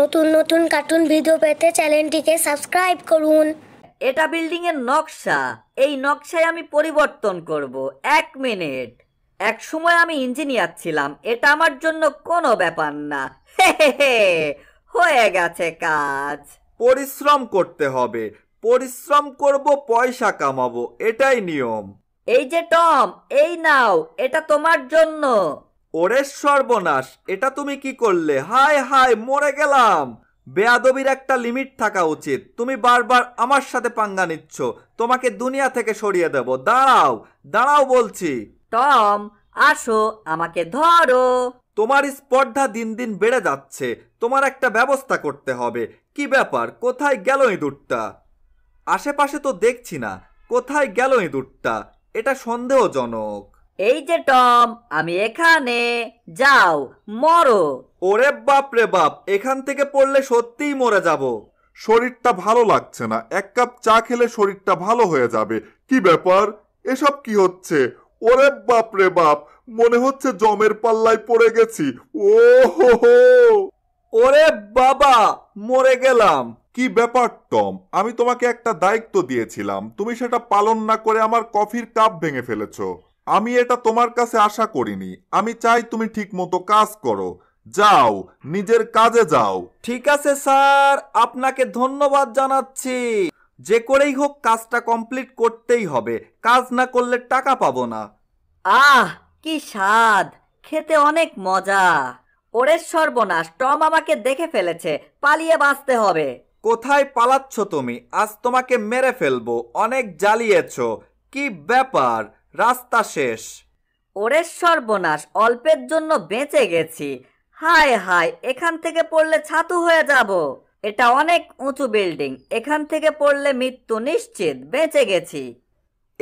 নতুন নতুন cartoon video পেতে চ্যানেলটিকে সাবস্ক্রাইব করুন এটা বিল্ডিং এর নকশা এই নকশায় আমি পরিবর্তন করব এক মিনিট এক সময় আমি ইঞ্জিনিয়ার ছিলাম এটা আমার জন্য কোনো ব্যাপার না হে হয়ে গেছে কাজ পরিশ্রম করতে হবে পরিশ্রম করব পয়সা কামাবো এটাই নিয়ম এই যে টম এই নাও এটা তোমার জন্য ওরে সর্বনাশ এটা তুমি কি করলে হায় হায় মরে গেলাম বেয়াদবির একটা লিমিট থাকা উচিত তুমি বারবার আমার সাথে পাঙ্গা নিচ্ছ তোমাকে দুনিয়া থেকে সরিয়ে দেব দাঁড়াও দাঁড়াও বলছি টম আসো আমাকে ধরো তোমার স্পর্ধা দিন দিন বেড়ে যাচ্ছে তোমার একটা ব্যবস্থা করতে হবে কি ব্যাপার কোথায় গেল ইঁদুরটা আশেপাশে তো দেখছি না কোথায় গেল ইঁদুরটা এটা সন্দেহজনক এই যে টম আমি এখানে যাও মরো ওরে বাপ রে বাপ এখান থেকে পড়লে সত্যিই মরে যাব শরীরটা ভালো লাগছে না এক কাপ চা খেলে শরীরটা ভালো হয়ে যাবে কি ব্যাপার এসব কি হচ্ছে ওরে বাপ রে বাপ মনে হচ্ছে জমের পাল্লায় পড়ে গেছি ও হো হো ওরে বাবা মরে গেলাম কি ব্যাপার টম আমি তোমাকে একটা দায়িত্ব দিয়েছিলাম তুমি সেটা পালন না করে আমার কফির কাপ ভেঙে ফেলেছো আমি এটা তোমার কাছে আশা করিনি আমি চাই তুমি ঠিক মতো কাজ করো যাও নিজের কাজে যাও ঠিক আছে স্যার আপনাকে ধন্যবাদ জানাচ্ছি যে করেই হোক কাজটা কমপ্লিট করতেই হবে কাজ না করলে টাকা পাবো না আহ কি স্বাদ খেতে অনেক মজা ওরে সর্বনাশ টম আমাকে দেখে ফেলেছে পালিয়ে বাঁচতে হবে কোথায় পালাচ্ছ তুমি আজ তোমাকে মেরে ফেলবো অনেক জ্বালিয়েছ কি ব্যাপার রাস্তা শেষ ওরে সর্বনাশ অল্পের জন্য বেঁচে গেছি হায় হায় এখান থেকে পড়লে ছাতু হয়ে যাব এটা অনেক উঁচু বিল্ডিং এখান থেকে পড়লে মৃত্যু নিশ্চিত বেঁচে গেছি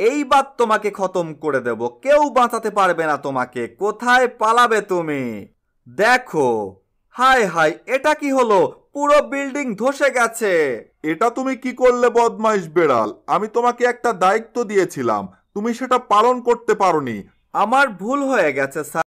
এইবার তোমাকে খতম করে দেব কেউ বাঁচাতে পারবে না তোমাকে কোথায় পালাবে তুমি দেখো হায় হায় এটা কি হলো পুরো বিল্ডিং ধসে গেছে এটা তুমি কি করলে বদমাইশ বেড়াল আমি তোমাকে একটা দায়িত্ব দিয়েছিলাম তুমি সেটা পালন করতে পারো আমার ভুল হয়ে গেছে স্যার